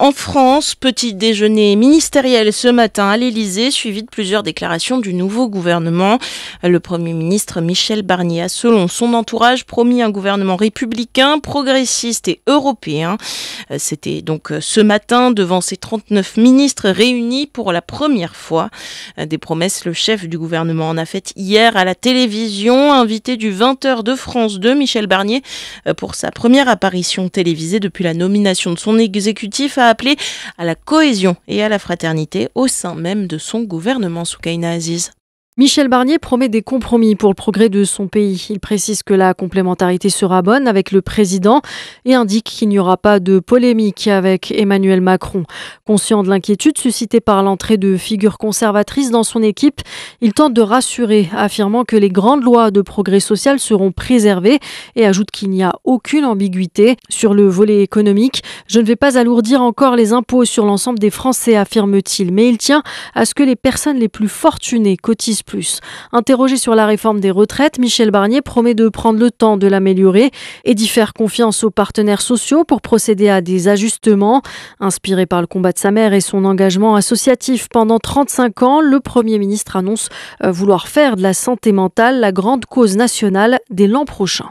en France. Petit déjeuner ministériel ce matin à l'Elysée, suivi de plusieurs déclarations du nouveau gouvernement. Le Premier ministre Michel Barnier a, selon son entourage, promis un gouvernement républicain, progressiste et européen. C'était donc euh, ce matin devant ses 39 ministres réunis pour la première fois. Des promesses, le chef du gouvernement en a fait hier à la télévision, invité du 20h de France 2, Michel Barnier, euh, pour sa première apparition télévisée depuis la nomination de son exécutif à appelé à la cohésion et à la fraternité au sein même de son gouvernement Soukaina Aziz. Michel Barnier promet des compromis pour le progrès de son pays. Il précise que la complémentarité sera bonne avec le président et indique qu'il n'y aura pas de polémique avec Emmanuel Macron. Conscient de l'inquiétude suscitée par l'entrée de figures conservatrices dans son équipe, il tente de rassurer, affirmant que les grandes lois de progrès social seront préservées et ajoute qu'il n'y a aucune ambiguïté sur le volet économique. Je ne vais pas alourdir encore les impôts sur l'ensemble des Français, affirme-t-il, mais il tient à ce que les personnes les plus fortunées cotisent plus. Interrogé sur la réforme des retraites, Michel Barnier promet de prendre le temps de l'améliorer et d'y faire confiance aux partenaires sociaux pour procéder à des ajustements. Inspiré par le combat de sa mère et son engagement associatif pendant 35 ans, le Premier ministre annonce euh, vouloir faire de la santé mentale la grande cause nationale dès l'an prochain.